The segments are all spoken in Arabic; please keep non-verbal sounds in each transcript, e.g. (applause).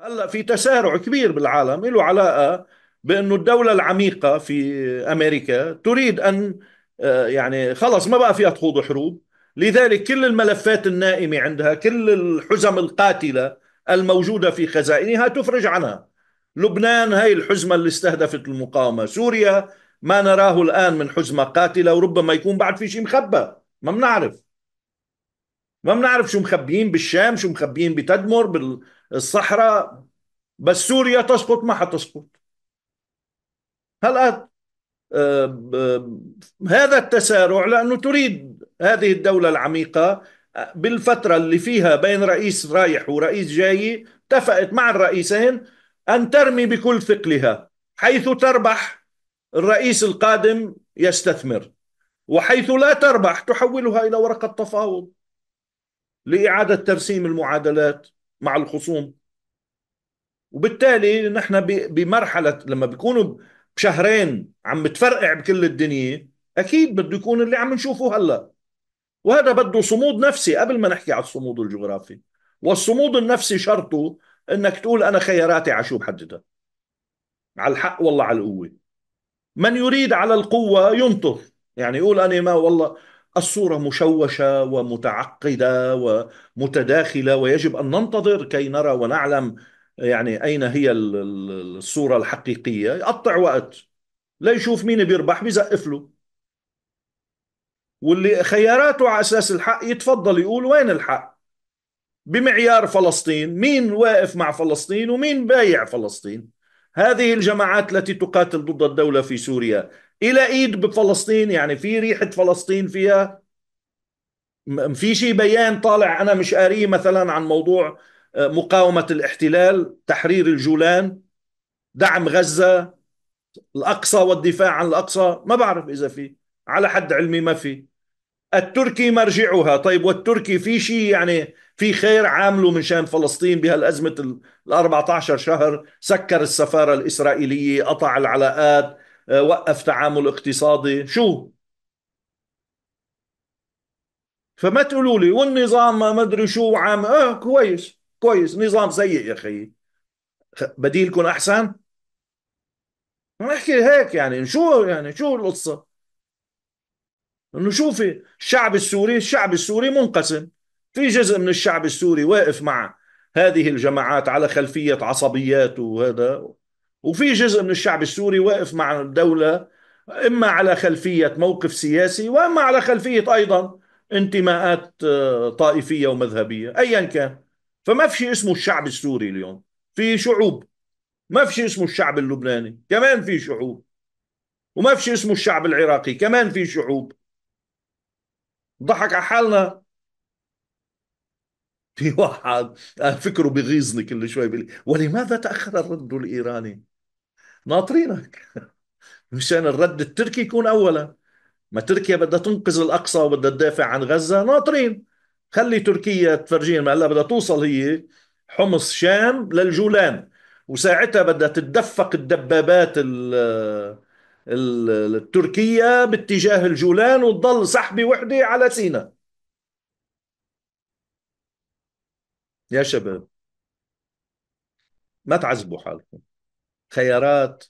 هلا في تسارع كبير بالعالم له علاقه بانه الدوله العميقه في امريكا تريد ان آه، يعني خلص ما بقى فيها تخوض حروب لذلك كل الملفات النائمه عندها كل الحزم القاتله الموجوده في خزائنها تفرج عنها لبنان هي الحزمه اللي استهدفت المقاومه سوريا ما نراه الان من حزمه قاتله وربما يكون بعد في شيء مخبى ما بنعرف ما بنعرف شو مخبيين بالشام شو مخبيين بتدمر بال... الصحراء بس سوريا تسقط ما حتسقط هلا آه، آه، هذا التسارع لأنه تريد هذه الدولة العميقة بالفترة اللي فيها بين رئيس رايح ورئيس جاي اتفقت مع الرئيسين أن ترمي بكل ثقلها حيث تربح الرئيس القادم يستثمر وحيث لا تربح تحولها إلى ورقة تفاوض لإعادة ترسيم المعادلات مع الخصوم وبالتالي نحن بمرحله لما بيكونوا بشهرين عم بتفرقع بكل الدنيا اكيد بده يكون اللي عم نشوفه هلا وهذا بده صمود نفسي قبل ما نحكي على الصمود الجغرافي والصمود النفسي شرطه انك تقول انا خياراتي على شو بحددها على الحق والله على القوه من يريد على القوه ينطر يعني يقول انا ما والله الصورة مشوشة ومتعقدة ومتداخلة ويجب أن ننتظر كي نرى ونعلم يعني أين هي الصورة الحقيقية يقطع وقت لا يشوف مين بيربح بيزقف له واللي خياراته على أساس الحق يتفضل يقول وين الحق بمعيار فلسطين مين واقف مع فلسطين ومين بايع فلسطين هذه الجماعات التي تقاتل ضد الدولة في سوريا الى ايد بفلسطين يعني في ريحه فلسطين فيها في شيء بيان طالع انا مش قاريه مثلا عن موضوع آه، مقاومه الاحتلال تحرير الجولان دعم غزه الاقصى والدفاع عن الاقصى ما بعرف اذا في على حد علمي ما في التركي مرجعها طيب والتركي في شيء يعني في خير عامله من شان فلسطين بهالأزمة ال 14 شهر سكر السفارة الإسرائيلية قطع العلاقات أه، وقف تعامل اقتصادي شو فما تقولوا لي والنظام ما ادري شو عام اه كويس كويس نظام سيء يا اخي بديلكم احسن نحكي هيك يعني شو يعني شو القصه انه شوفي الشعب السوري الشعب السوري منقسم في جزء من الشعب السوري واقف مع هذه الجماعات على خلفيه عصبيات وهذا وفي جزء من الشعب السوري واقف مع الدولة إما على خلفية موقف سياسي وإما على خلفية أيضا انتماءات آه، طائفية ومذهبية أيا كان فما في شيء اسمه الشعب السوري اليوم في شعوب ما في شيء اسمه الشعب اللبناني كمان في شعوب وما في شيء اسمه الشعب العراقي كمان في شعوب ضحك على حالنا (laughs) في واحد فكره بيغيظني كل شوي بيقول ولماذا تاخر الرد الايراني؟ ناطرينك مشان الرد التركي يكون اولا ما تركيا بدها تنقذ الاقصى وبدها تدافع عن غزه ناطرين خلي تركيا ما هلا بدها توصل هي حمص شام للجولان وساعتها بدها تتدفق الدبابات ال التركية باتجاه الجولان وتضل سحبة وحدة على سينا يا شباب ما تعذبوا حالكم خيارات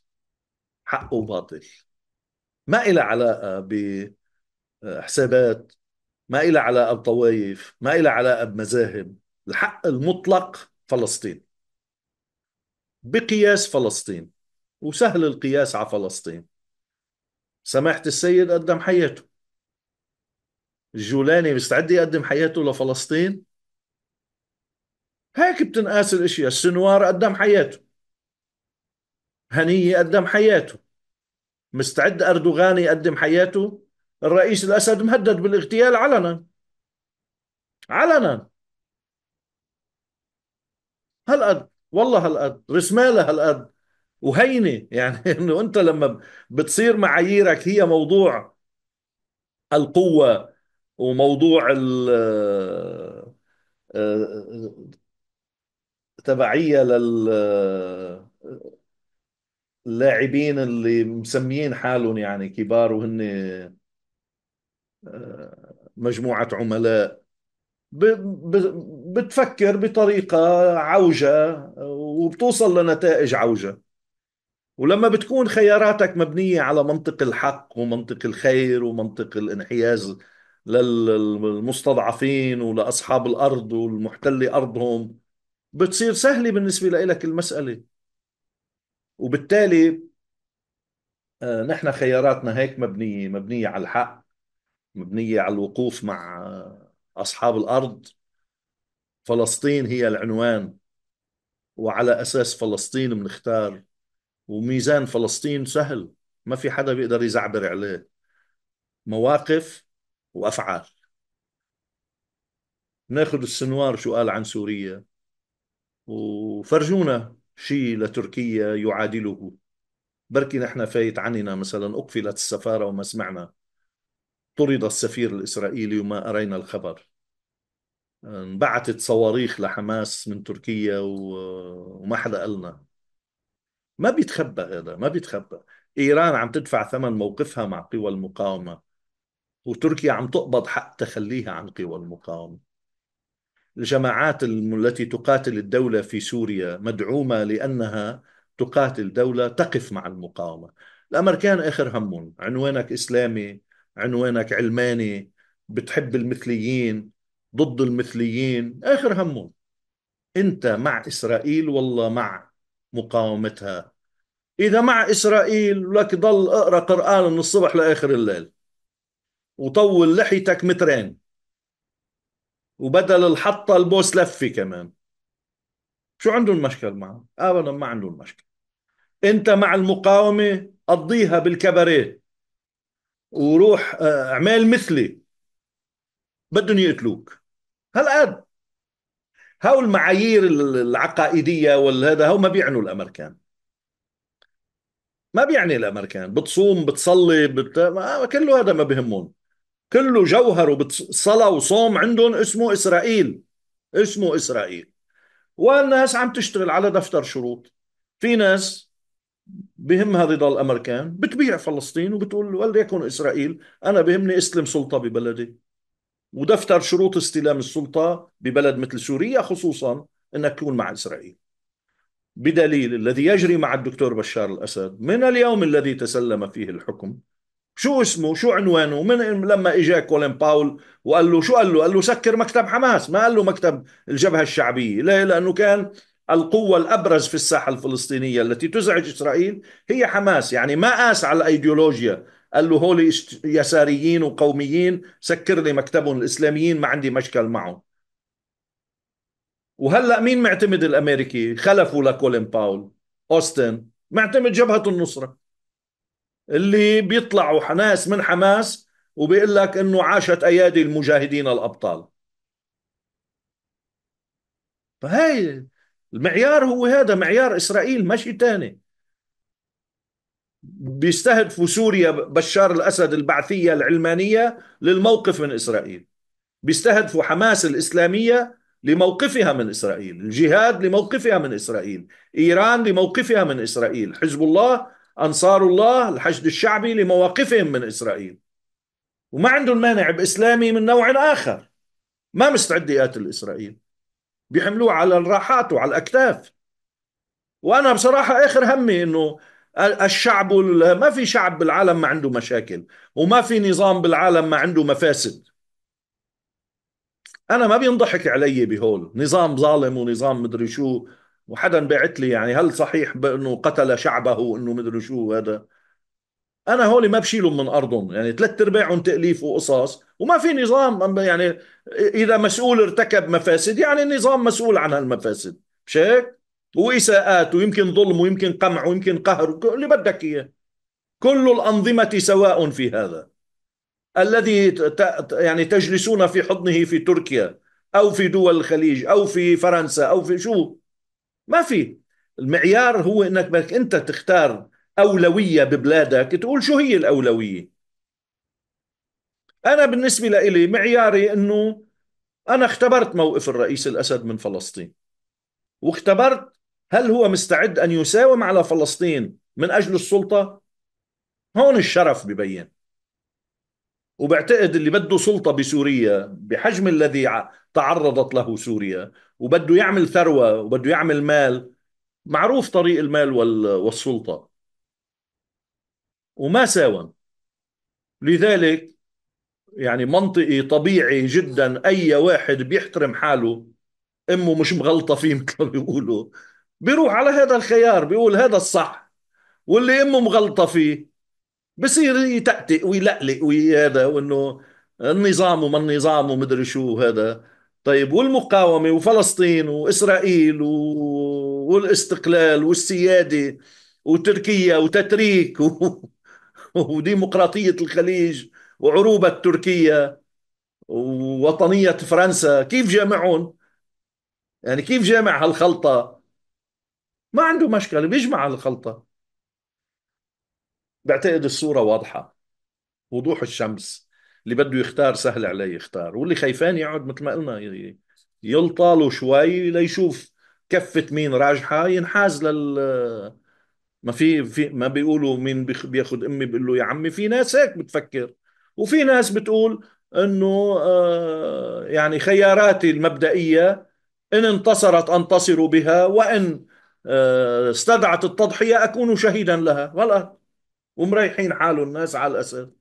حق وباطل ما إلها علاقة بحسابات آه، ما إلها علاقة بطوائف ما إلها علاقة بمذاهب الحق المطلق فلسطين بقياس فلسطين وسهل القياس على فلسطين سماحة السيد قدم حياته الجولاني مستعد يقدم حياته لفلسطين هيك بتنقاس الاشياء السنوار قدم حياته هنيه قدم حياته مستعد أردوغان يقدم حياته الرئيس الأسد مهدد بالاغتيال علنا علنا هالقد والله هالقد رسمالة هالقد وهينة يعني (laughs) انه انت لما بتصير معاييرك هي موضوع القوة وموضوع ال آه، آه، آه، تبعية لل اللاعبين اللي مسميين حالهم يعني كبار وهن آه، مجموعة عملاء بتفكر بطريقة عوجة وبتوصل لنتائج عوجة ولما بتكون خياراتك مبنية على منطق الحق ومنطق الخير ومنطق الانحياز للمستضعفين ولأصحاب الأرض والمحتلي أرضهم بتصير سهلة بالنسبة لك المسألة وبالتالي آه، نحن خياراتنا هيك مبنيه مبنيه على الحق مبنيه على الوقوف مع اصحاب الارض فلسطين هي العنوان وعلى اساس فلسطين بنختار وميزان فلسطين سهل ما في حدا بيقدر يزعبر عليه مواقف وافعال ناخذ السنوار شو قال عن سوريا وفرجونا شيء لتركيا يعادله بركي نحن فايت عننا مثلا أقفلت السفارة وما سمعنا طرد السفير الإسرائيلي وما أرينا الخبر انبعثت صواريخ لحماس من تركيا وما حدا قالنا ما بيتخبى هذا ما بيتخبى إيران عم تدفع ثمن موقفها مع قوى المقاومة وتركيا عم تقبض حق تخليها عن قوى المقاومة الجماعات التي تقاتل الدولة في سوريا مدعومة لأنها تقاتل دولة تقف مع المقاومة الأمريكان آخر همون عنوانك إسلامي عنوانك علماني بتحب المثليين ضد المثليين آخر همون أنت مع إسرائيل والله مع مقاومتها إذا مع إسرائيل لك ضل اقرأ قرآن من الصبح لآخر الليل وطول لحيتك مترين وبدل الحطة البوس لفة كمان شو عندهم مشكل معه؟ ابدا ما عندهم مشكل انت مع المقاومة قضيها بالكباريه وروح آه، اعمال مثلي بدهم يقتلوك هالقد هاو المعايير العقائدية والهذا هاو ما بيعنوا الأمريكان ما بيعني الأمريكان بتصوم بتصلي بت... كله هذا ما بهمهم كله جوهره وصلاة وصوم عندهم اسمه إسرائيل اسمه إسرائيل والناس عم تشتغل على دفتر شروط في ناس بهمها ضل أمريكان بتبيع فلسطين وبتقول وليكن اسرائيل انا بهمني استلم سلطه ببلدي ودفتر شروط استلام السلطه ببلد مثل سوريا خصوصا انك تكون مع اسرائيل بدليل الذي يجري مع الدكتور بشار الاسد من اليوم الذي تسلم فيه الحكم شو اسمه شو عنوانه من لما اجى كولين باول وقال له شو قال له قال له سكر مكتب حماس ما قال له مكتب الجبهة الشعبية ليه لأنه كان القوة الأبرز في الساحة الفلسطينية التي تزعج إسرائيل هي حماس يعني ما قاس على الأيديولوجيا قال له هولي يساريين وقوميين سكر لي مكتبهم الإسلاميين ما عندي مشكل معهم وهلأ مين معتمد الأمريكي خلفوا لكولين باول أوستن معتمد جبهة النصرة اللي بيطلعوا حماس من حماس وبيقول لك انه عاشت ايادي المجاهدين الابطال فهي المعيار هو هذا معيار اسرائيل ماشي تاني بيستهدفوا سوريا بشار الاسد البعثيه العلمانيه للموقف من اسرائيل بيستهدفوا حماس الاسلاميه لموقفها من اسرائيل، الجهاد لموقفها من اسرائيل، ايران لموقفها من اسرائيل، حزب الله أنصار الله الحشد الشعبي لمواقفهم من إسرائيل وما عندهم مانع بإسلامي من نوع آخر ما مستعد يقاتل إسرائيل بيحملوه على الراحات وعلى الأكتاف وأنا بصراحة آخر همي إنه الشعب ما في شعب بالعالم ما عنده مشاكل وما في نظام بالعالم ما عنده مفاسد أنا ما بينضحك علي بهول نظام ظالم ونظام مدري شو وحدا بعت لي يعني هل صحيح بانه قتل شعبه انه مدري شو هذا انا هولي ما بشيلهم من ارضهم يعني ثلاث ارباعهم تاليف وقصص وما في نظام يعني اذا مسؤول ارتكب مفاسد يعني النظام مسؤول عن هالمفاسد مش هيك؟ واساءات ويمكن ظلم ويمكن قمع ويمكن قهر اللي بدك اياه كل الانظمه سواء في هذا الذي يعني تجلسون في حضنه في تركيا او في دول الخليج او في فرنسا او في شو ما في المعيار هو انك بدك انت تختار اولويه ببلادك تقول شو هي الاولويه انا بالنسبه لإلي معياري انه انا اختبرت موقف الرئيس الاسد من فلسطين واختبرت هل هو مستعد ان يساوم على فلسطين من اجل السلطه هون الشرف ببين وبعتقد اللي بده سلطة بسوريا بحجم الذي تعرضت له سوريا وبده يعمل ثروة وبده يعمل مال معروف طريق المال والسلطة وما ساوم لذلك يعني منطقي طبيعي جدا أي واحد بيحترم حاله أمه مش مغلطة فيه (laughs) مثل ما بيقولوا بيروح على هذا الخيار بيقول هذا الصح واللي أمه مغلطة فيه بصير يتأتئ ويلقلق وهذا وانه النظام وما النظام ومدري شو هذا طيب والمقاومة وفلسطين وإسرائيل و... والاستقلال والسيادة وتركيا وتتريك و... (laughs) وديمقراطية الخليج وعروبة تركيا ووطنية فرنسا كيف جامعهم يعني كيف جامع هالخلطة ما عنده مشكلة بيجمع هالخلطة بعتقد الصورة واضحة وضوح الشمس اللي بده يختار سهل عليه يختار واللي خايفان يقعد مثل ما قلنا يلطالوا شوي ليشوف كفة مين راجحة ينحاز لل ما في في ما بيقولوا مين بياخذ امي بيقول له يا عمي في ناس هيك بتفكر وفي ناس بتقول انه آه، يعني خياراتي المبدئيه ان انتصرت انتصر بها وان آه، استدعت التضحيه اكون شهيدا لها غلط ومريحين حالهم الناس على الاسد